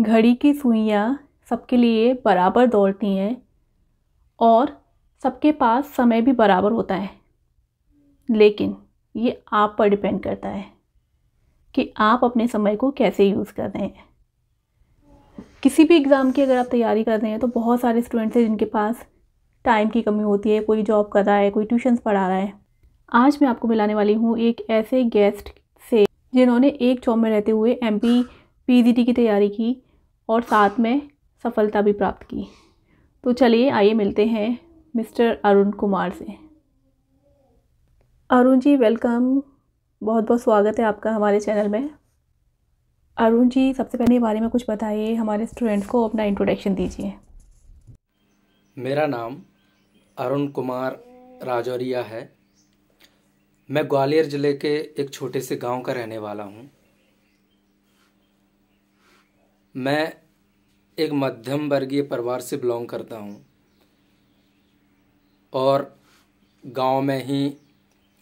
घड़ी की सुइयाँ सबके लिए बराबर दौड़ती हैं और सबके पास समय भी बराबर होता है लेकिन ये आप पर डिपेंड करता है कि आप अपने समय को कैसे यूज़ कर रहे हैं किसी भी एग्ज़ाम की अगर आप तैयारी कर रहे हैं तो बहुत सारे स्टूडेंट्स हैं जिनके पास टाइम की कमी होती है कोई जॉब कर रहा है कोई ट्यूशन्स पढ़ा रहा है आज मैं आपको मिलाने वाली हूँ एक ऐसे गेस्ट से जिन्होंने एक जॉब में रहते हुए एम पी e की तैयारी की और साथ में सफलता भी प्राप्त की तो चलिए आइए मिलते हैं मिस्टर अरुण कुमार से अरुण जी वेलकम बहुत बहुत स्वागत है आपका हमारे चैनल में अरुण जी सबसे पहले बारे में कुछ बताइए हमारे स्टूडेंट्स को अपना इंट्रोडक्शन दीजिए मेरा नाम अरुण कुमार राजौरिया है मैं ग्वालियर ज़िले के एक छोटे से गांव का रहने वाला हूं। मैं एक मध्यम वर्गीय परिवार से बिलोंग करता हूँ और गांव में ही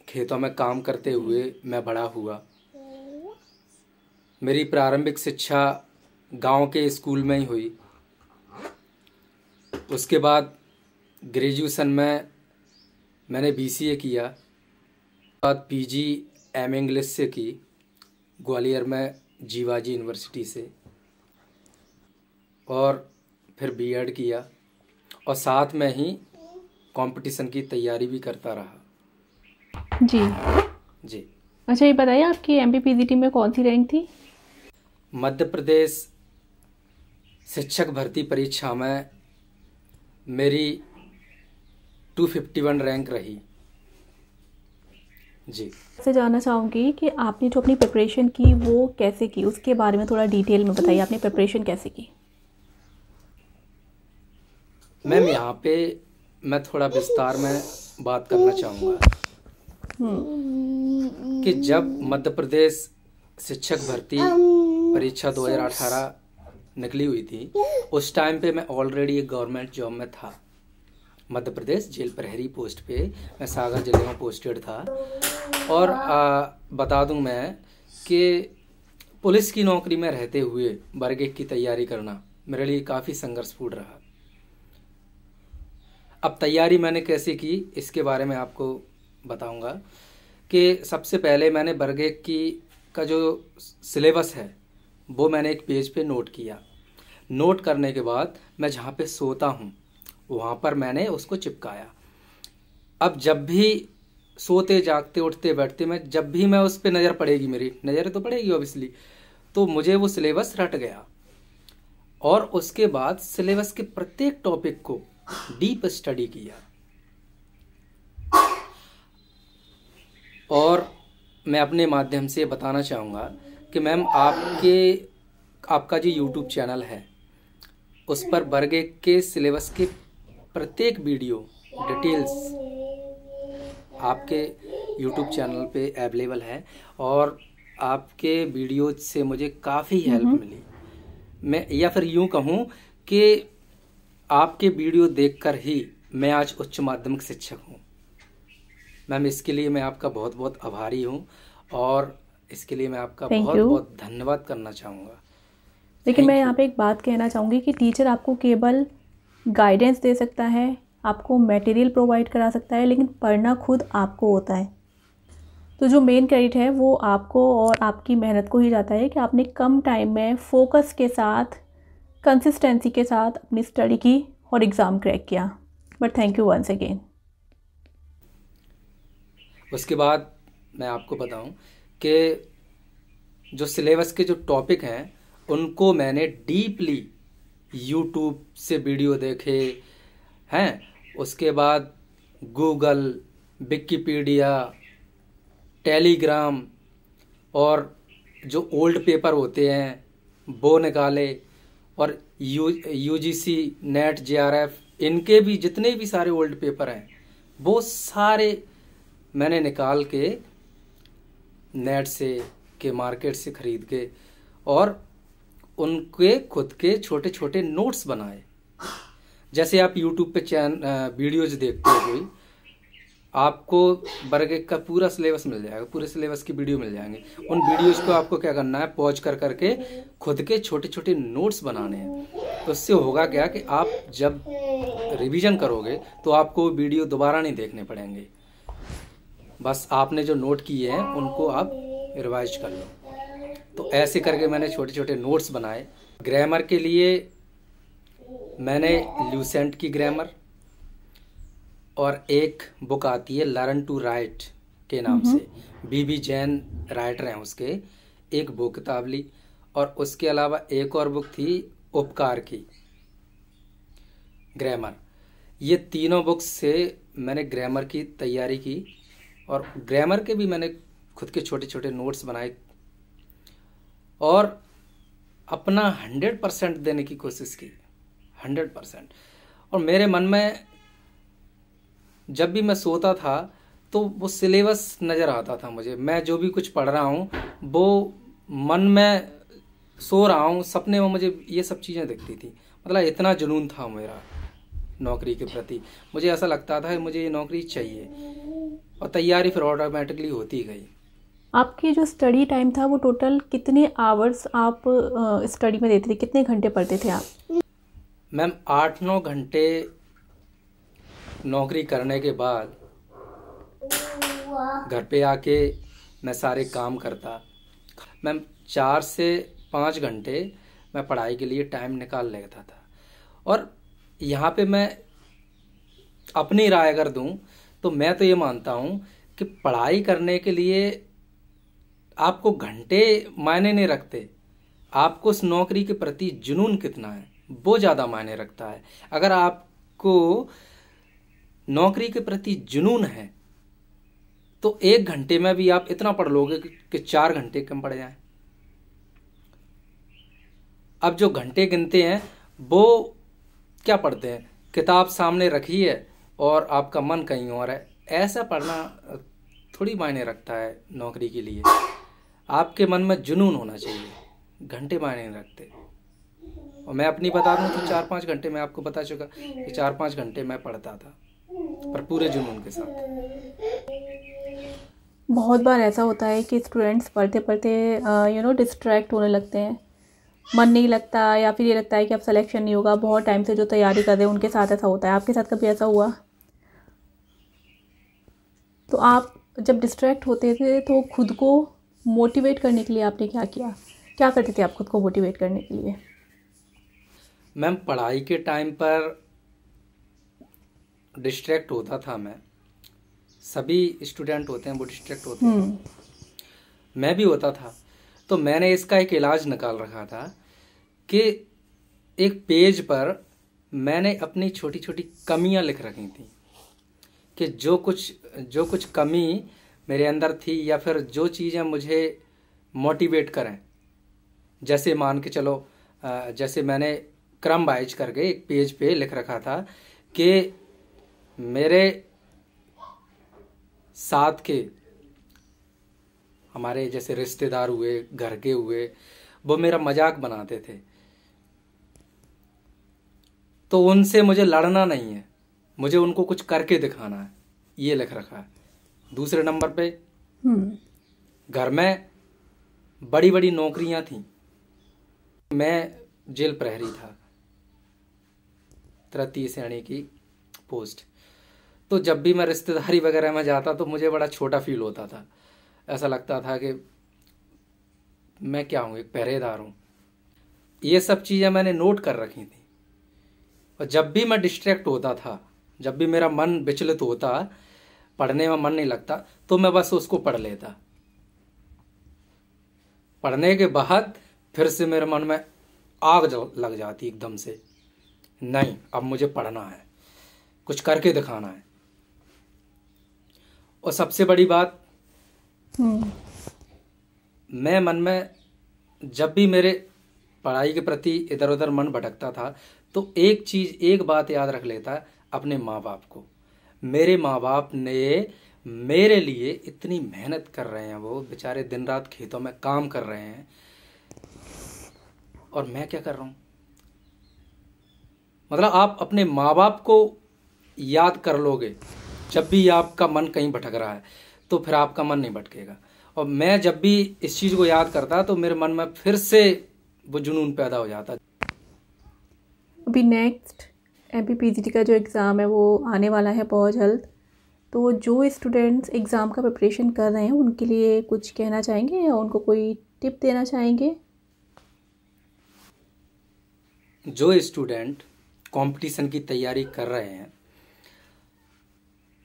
खेतों में काम करते हुए मैं बड़ा हुआ मेरी प्रारंभिक शिक्षा गांव के स्कूल में ही हुई उसके बाद ग्रेजुएशन में मैंने बीसीए किया बाद पीजी एम इंग्लिश से की ग्वालियर में जीवाजी यूनिवर्सिटी से और फिर बीएड किया और साथ में ही कंपटीशन की तैयारी भी करता रहा जी जी अच्छा ये बताइए आपकी एम पी में कौन सी रैंक थी मध्य प्रदेश शिक्षक भर्ती परीक्षा में मेरी 251 रैंक रही जी से जानना चाहूँगी कि आपने जो अपनी प्रिपरेशन की वो कैसे की उसके बारे में थोड़ा डिटेल में बताइए आपने प्रिपरेशन कैसे की मैम यहाँ पे मैं थोड़ा विस्तार में बात करना चाहूँगा कि जब मध्य प्रदेश शिक्षक भर्ती परीक्षा 2018 निकली हुई थी उस टाइम पे मैं ऑलरेडी एक गवर्नमेंट जॉब में था मध्य प्रदेश जेल प्रहरी पोस्ट पे मैं सागर जिले में पोस्टेड था और आ, बता दूं मैं कि पुलिस की नौकरी में रहते हुए वर्ग की तैयारी करना मेरे लिए काफ़ी संघर्षपूर्ण रहा अब तैयारी मैंने कैसे की इसके बारे में आपको बताऊंगा कि सबसे पहले मैंने बर्गे की का जो सिलेबस है वो मैंने एक पेज पे नोट किया नोट करने के बाद मैं जहाँ पे सोता हूँ वहाँ पर मैंने उसको चिपकाया अब जब भी सोते जागते उठते बैठते मैं जब भी मैं उस पर नज़र पड़ेगी मेरी नज़र तो पड़ेगी ऑब्वियसली तो मुझे वो सिलेबस रट गया और उसके बाद सिलेबस के प्रत्येक टॉपिक को डीप स्टडी किया और मैं अपने माध्यम से बताना चाहूँगा कि मैम आपके आपका जो यूट्यूब चैनल है उस पर बर्गे के सिलेबस के प्रत्येक वीडियो डिटेल्स आपके यूट्यूब चैनल पे अवेलेबल है और आपके वीडियो से मुझे काफ़ी हेल्प हम्म। मिली मैं या फिर यूँ कहूँ कि आपके वीडियो देखकर ही मैं आज उच्च माध्यमिक शिक्षक हूँ मैम इसके लिए मैं आपका बहुत बहुत आभारी हूँ और इसके लिए मैं आपका Thank बहुत you. बहुत धन्यवाद करना चाहूँगा लेकिन मैं यहाँ पे एक बात कहना चाहूँगी कि टीचर आपको केवल गाइडेंस दे सकता है आपको मटेरियल प्रोवाइड करा सकता है लेकिन पढ़ना खुद आपको होता है तो जो मेन क्रेडिट है वो आपको और आपकी मेहनत को ही जाता है कि आपने कम टाइम में फोकस के साथ कंसिस्टेंसी के साथ अपनी स्टडी की और एग्ज़ाम क्रैक किया but thank you once again उसके बाद मैं आपको बताऊं कि जो सिलेबस के जो टॉपिक हैं उनको मैंने डीपली यूट्यूब से वीडियो देखे हैं उसके बाद गूगल विकीपीडिया टेलीग्राम और जो ओल्ड पेपर होते हैं वो निकाले और यू सी नेट एफ इनके भी जितने भी सारे ओल्ड पेपर हैं वो सारे मैंने निकाल के नेट से के मार्केट से खरीद के और उनके खुद के छोटे छोटे नोट्स बनाए जैसे आप यूट्यूब पे चैन वीडियोज देखते हो कोई आपको बर्गे का पूरा सिलेबस मिल जाएगा पूरे सिलेबस की वीडियो मिल जाएंगे उन वीडियोज को आपको क्या करना है पॉज कर करके खुद के छोटे छोटे नोट्स बनाने हैं तो उससे होगा क्या कि आप जब रिवीजन करोगे तो आपको वीडियो दोबारा नहीं देखने पड़ेंगे बस आपने जो नोट किए हैं उनको आप रिवाइज कर लो तो ऐसे करके मैंने छोटे छोटे नोट्स बनाए ग्रामर के लिए मैंने ल्यूसेंट की ग्रामर और एक बुक आती है लर्न टू राइट के नाम से बीबी जैन राइटर हैं उसके एक बुक किताब ली और उसके अलावा एक और बुक थी उपकार की ग्रामर ये तीनों बुक्स से मैंने ग्रामर की तैयारी की और ग्रामर के भी मैंने खुद के छोटे छोटे नोट्स बनाए और अपना हंड्रेड परसेंट देने की कोशिश की हंड्रेड परसेंट और मेरे मन में जब भी मैं सोता था तो वो सिलेबस नज़र आता था मुझे मैं जो भी कुछ पढ़ रहा हूँ वो मन में सो रहा हूँ सपने में मुझे ये सब चीज़ें दिखती थी मतलब इतना जुनून था मेरा नौकरी के प्रति मुझे ऐसा लगता था मुझे ये नौकरी चाहिए और तैयारी फिर ऑटोमेटिकली होती गई आपके जो स्टडी टाइम था वो टोटल कितने आवर्स आप स्टडी में देते थे कितने घंटे पढ़ते थे आप मैम आठ नौ घंटे नौकरी करने के बाद घर पे आके मैं सारे काम करता मैं चार से पाँच घंटे मैं पढ़ाई के लिए टाइम निकाल लेता था और यहाँ पे मैं अपनी राय अगर दूँ तो मैं तो ये मानता हूँ कि पढ़ाई करने के लिए आपको घंटे मायने नहीं रखते आपको उस नौकरी के प्रति जुनून कितना है वो ज़्यादा मायने रखता है अगर आपको नौकरी के प्रति जुनून है तो एक घंटे में भी आप इतना पढ़ लोगे कि चार घंटे कम पड़ जाए अब जो घंटे गिनते हैं वो क्या पढ़ते हैं किताब सामने रखी है और आपका मन कहीं और है ऐसा पढ़ना थोड़ी मायने रखता है नौकरी के लिए आपके मन में जुनून होना चाहिए घंटे मायने रखते और मैं अपनी बता दूँ तो चार पाँच घंटे में आपको बता चुका कि चार पाँच घंटे मैं पढ़ता था पर पूरे जुनून के साथ बहुत बार ऐसा होता है कि स्टूडेंट्स पढ़ते पढ़ते यू नो डिस्ट्रैक्ट होने लगते हैं मन नहीं लगता या फिर ये लगता है कि अब सिलेक्शन नहीं होगा बहुत टाइम से जो तैयारी कर रहे हैं उनके साथ ऐसा होता है आपके साथ कभी ऐसा हुआ तो आप जब डिस्ट्रैक्ट होते थे तो खुद को मोटिवेट करने के लिए आपने क्या किया क्या करते थे आप खुद को मोटिवेट करने के लिए मैम पढ़ाई के टाइम पर डिस्ट्रैक्ट होता था मैं सभी स्टूडेंट होते हैं वो डिस्ट्रैक्ट होते हम्म। हैं मैं भी होता था तो मैंने इसका एक इलाज निकाल रखा था कि एक पेज पर मैंने अपनी छोटी छोटी कमियां लिख रखी थी कि जो कुछ जो कुछ कमी मेरे अंदर थी या फिर जो चीज़ें मुझे मोटिवेट करें जैसे मान के चलो जैसे मैंने क्रम वाइज करके एक पेज पे लिख रखा था कि मेरे साथ के हमारे जैसे रिश्तेदार हुए घर के हुए वो मेरा मजाक बनाते थे तो उनसे मुझे लड़ना नहीं है मुझे उनको कुछ करके दिखाना है ये लिख रखा है दूसरे नंबर पे हम्म। घर में बड़ी बड़ी नौकरियां थी मैं जेल प्रहरी था तृतीय श्रेणी की पोस्ट तो जब भी मैं रिश्तेदारी वगैरह में जाता तो मुझे बड़ा छोटा फील होता था ऐसा लगता था कि मैं क्या हूँ एक पहरेदार हूँ ये सब चीज़ें मैंने नोट कर रखी थी और जब भी मैं डिस्ट्रैक्ट होता था जब भी मेरा मन विचलित होता पढ़ने में मन नहीं लगता तो मैं बस उसको पढ़ लेता पढ़ने के बाद फिर से मेरे मन में आग लग जाती एकदम से नहीं अब मुझे पढ़ना है कुछ करके दिखाना है और सबसे बड़ी बात हम्म। मैं मन में जब भी मेरे पढ़ाई के प्रति इधर उधर मन भटकता था तो एक चीज़ एक बात याद रख लेता अपने माँ बाप को मेरे माँ बाप ने मेरे लिए इतनी मेहनत कर रहे हैं वो बेचारे दिन रात खेतों में काम कर रहे हैं और मैं क्या कर रहा हूं मतलब आप अपने माँ बाप को याद कर लोगे जब भी आपका मन कहीं भटक रहा है तो फिर आपका मन नहीं भटकेगा और मैं जब भी इस चीज़ को याद करता तो मेरे मन में फिर से वो जुनून पैदा हो जाता अभी नेक्स्ट एम पी का जो एग्ज़ाम है वो आने वाला है बहुत जल्द तो जो स्टूडेंट्स एग्ज़ाम का प्रिपरेशन कर रहे हैं उनके लिए कुछ कहना चाहेंगे या उनको कोई टिप देना चाहेंगे जो स्टूडेंट कंपटीशन की तैयारी कर रहे हैं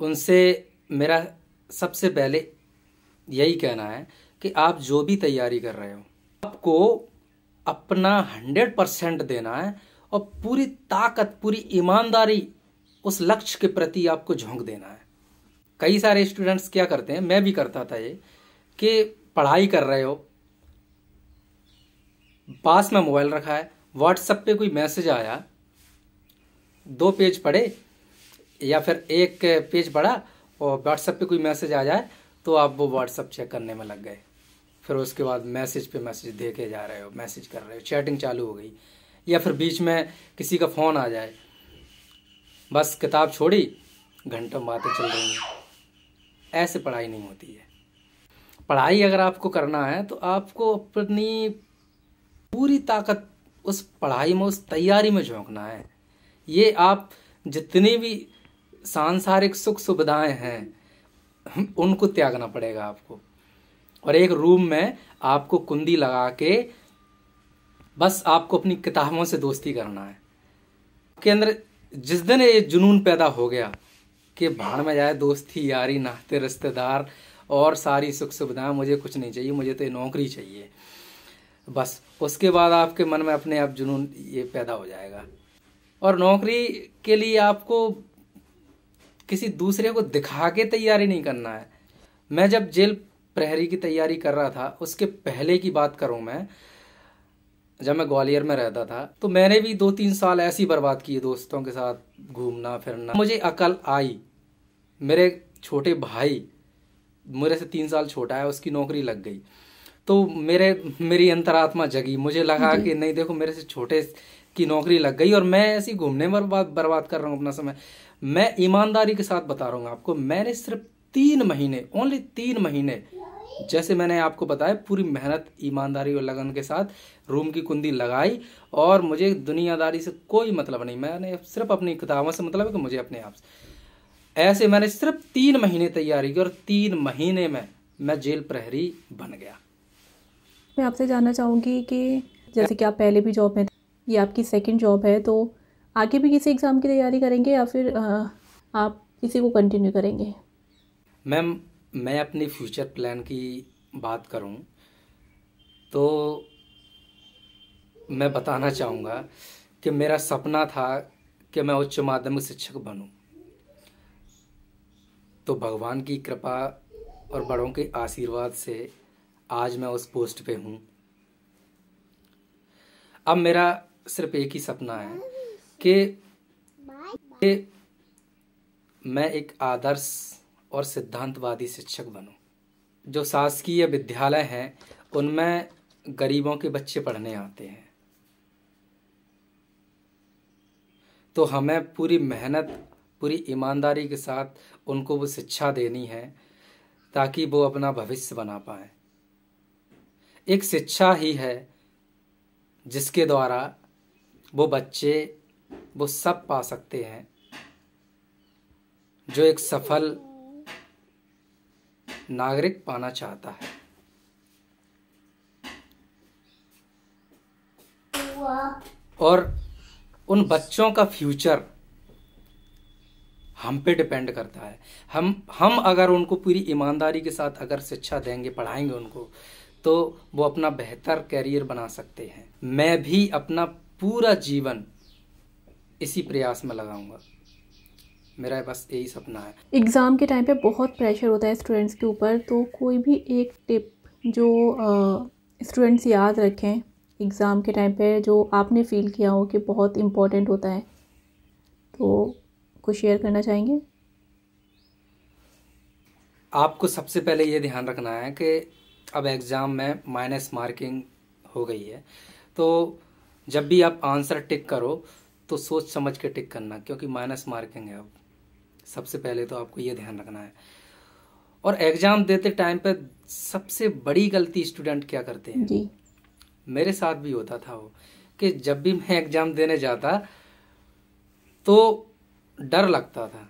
उनसे मेरा सबसे पहले यही कहना है कि आप जो भी तैयारी कर रहे हो आपको अपना हंड्रेड परसेंट देना है और पूरी ताकत पूरी ईमानदारी उस लक्ष्य के प्रति आपको झोंक देना है कई सारे स्टूडेंट्स क्या करते हैं मैं भी करता था ये कि पढ़ाई कर रहे हो पास में मोबाइल रखा है व्हाट्सएप पे कोई मैसेज आया दो पेज पढ़े या फिर एक पेज पढ़ा और व्हाट्सएप पे कोई मैसेज आ जाए तो आप वो व्हाट्सएप चेक करने में लग गए फिर उसके बाद मैसेज पे मैसेज देखे जा रहे हो मैसेज कर रहे हो चैटिंग चालू हो गई या फिर बीच में किसी का फ़ोन आ जाए बस किताब छोड़ी घंटों बातें चल रही हैं ऐसे पढ़ाई नहीं होती है पढ़ाई अगर आपको करना है तो आपको अपनी पूरी ताकत उस पढ़ाई में उस तैयारी में झोंकना है ये आप जितनी भी सांसारिक सुख सुविधाएं हैं उनको त्यागना पड़ेगा आपको और एक रूम में आपको कुंदी लगा के बस आपको अपनी किताबों से दोस्ती करना है के अंदर जिस दिन ये जुनून पैदा हो गया कि बाहर में जाए दोस्ती यारी नाते रिश्तेदार और सारी सुख सुविधाएं मुझे कुछ नहीं चाहिए मुझे तो नौकरी चाहिए बस उसके बाद आपके मन में अपने आप जुनून ये पैदा हो जाएगा और नौकरी के लिए आपको किसी दूसरे को दिखा के तैयारी नहीं करना है मैं जब जेल प्रहरी की तैयारी कर रहा था उसके पहले की बात करूं मैं जब मैं ग्वालियर में रहता था तो मैंने भी दो तीन साल ऐसी बर्बाद किए दोस्तों के साथ घूमना फिरना मुझे अकल आई मेरे छोटे भाई मेरे से तीन साल छोटा है उसकी नौकरी लग गई तो मेरे मेरी अंतरात्मा जगी मुझे लगा कि नहीं देखो मेरे से छोटे की नौकरी लग गई और मैं ऐसी घूमने पर बर्बाद कर रहा हूँ अपना समय मैं ईमानदारी के साथ बता रहा हूँ आपको मैंने सिर्फ तीन महीने ओनली तीन महीने जैसे मैंने आपको बताया पूरी मेहनत ईमानदारी और लगन के साथ रूम की कुंदी लगाई और मुझे दुनियादारी से कोई मतलब नहीं मैंने सिर्फ अपनी किताबों से मतलब है कि मुझे अपने आप से ऐसे मैंने सिर्फ तीन महीने तैयारी की और तीन महीने में मैं जेल प्रहरी बन गया मैं आपसे जानना चाहूँगी कि जैसे कि आप पहले भी जॉब में थे ये आपकी सेकेंड जॉब है तो आगे भी किसी एग्ज़ाम की तैयारी करेंगे या फिर आप इसी को कंटिन्यू करेंगे मैम मैं अपने फ्यूचर प्लान की बात करूं तो मैं बताना चाहूँगा कि मेरा सपना था कि मैं उच्च माध्यमिक शिक्षक बनूं तो भगवान की कृपा और बड़ों के आशीर्वाद से आज मैं उस पोस्ट पे हूँ अब मेरा सिर्फ एक ही सपना है के, के मैं एक आदर्श और सिद्धांतवादी शिक्षक बनूं जो शासकीय विद्यालय हैं उनमें गरीबों के बच्चे पढ़ने आते हैं तो हमें पूरी मेहनत पूरी ईमानदारी के साथ उनको वो शिक्षा देनी है ताकि वो अपना भविष्य बना पाए एक शिक्षा ही है जिसके द्वारा वो बच्चे वो सब पा सकते हैं जो एक सफल नागरिक पाना चाहता है और उन बच्चों का फ्यूचर हम पे डिपेंड करता है हम हम अगर उनको पूरी ईमानदारी के साथ अगर शिक्षा देंगे पढ़ाएंगे उनको तो वो अपना बेहतर करियर बना सकते हैं मैं भी अपना पूरा जीवन इसी प्रयास में लगाऊंगा मेरा बस यही सपना है एग्ज़ाम के टाइम पे बहुत प्रेशर होता है स्टूडेंट्स के ऊपर तो कोई भी एक टिप जो स्टूडेंट्स याद रखें एग्ज़ाम के टाइम पे जो आपने फ़ील किया हो कि बहुत इम्पोर्टेंट होता है तो कुछ शेयर करना चाहेंगे आपको सबसे पहले ये ध्यान रखना है कि अब एग्ज़ाम में माइनस मार्किंग हो गई है तो जब भी आप आंसर टिक करो तो सोच समझ के टिक करना क्योंकि माइनस मार्किंग है अब सबसे पहले तो आपको ये ध्यान रखना है और एग्जाम देते टाइम पे सबसे बड़ी गलती स्टूडेंट क्या करते हैं मेरे साथ भी होता था वो कि जब भी मैं एग्जाम देने जाता तो डर लगता था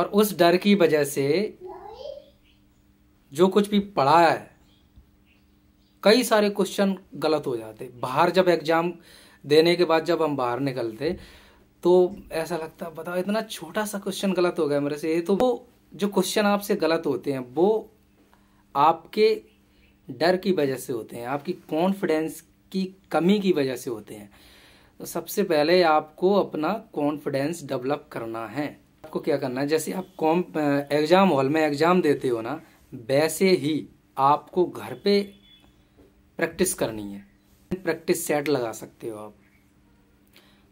और उस डर की वजह से जो कुछ भी पढ़ा है कई सारे क्वेश्चन गलत हो जाते बाहर जब एग्जाम देने के बाद जब हम बाहर निकलते तो ऐसा लगता बताओ इतना छोटा सा क्वेश्चन गलत हो गया मेरे से ये तो वो जो क्वेश्चन आपसे गलत होते हैं वो आपके डर की वजह से होते हैं आपकी कॉन्फिडेंस की कमी की वजह से होते हैं तो सबसे पहले आपको अपना कॉन्फिडेंस डेवलप करना है आपको क्या करना है जैसे आप कॉम एग्ज़ाम हॉल में एग्ज़ाम देते हो ना वैसे ही आपको घर पे प्रैक्टिस करनी है प्रैक्टिस सेट लगा सकते हो आप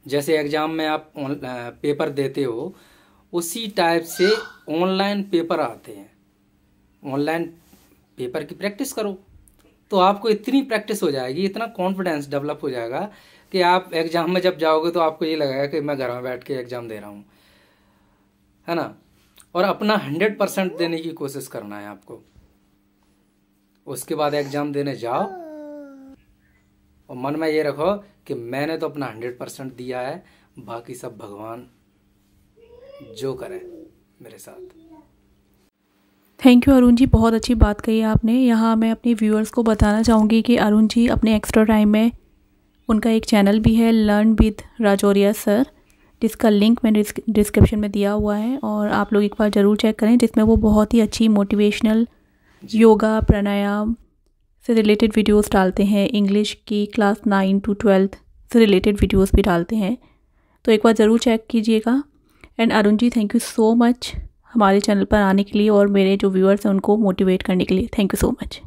जैसे एग्ज़ाम में आप पेपर देते हो उसी टाइप से ऑनलाइन पेपर आते हैं ऑनलाइन पेपर की प्रैक्टिस करो तो आपको इतनी प्रैक्टिस हो जाएगी इतना कॉन्फिडेंस डेवलप हो जाएगा कि आप एग्ज़ाम में जब जाओगे तो आपको ये लगेगा कि मैं घर में बैठ के एग्ज़ाम दे रहा हूँ है ना और अपना हंड्रेड परसेंट देने की कोशिश करना है आपको उसके बाद एग्ज़ाम देने जाओ और मन में ये रखो कि मैंने तो अपना हंड्रेड परसेंट दिया है बाकी सब भगवान जो करें मेरे साथ थैंक यू अरुण जी बहुत अच्छी बात कही आपने यहाँ मैं अपने व्यूअर्स को बताना चाहूँगी कि अरुण जी अपने एक्स्ट्रा टाइम में उनका एक चैनल भी है लर्न विद राजौरिया सर जिसका लिंक मैंने डिस्क्रिप्शन में दिया हुआ है और आप लोग एक बार ज़रूर चेक करें जिसमें वो बहुत ही अच्छी मोटिवेशनल योगा प्राणायाम से रिलेटेड वीडियोस डालते हैं इंग्लिश की क्लास नाइन टू ट्वेल्थ से रिलेटेड वीडियोस भी डालते हैं तो एक बार ज़रूर चेक कीजिएगा and Arun ji thank you so much हमारे चैनल पर आने के लिए और मेरे जो व्यूअर्स हैं उनको मोटिवेट करने के लिए थैंक यू सो मच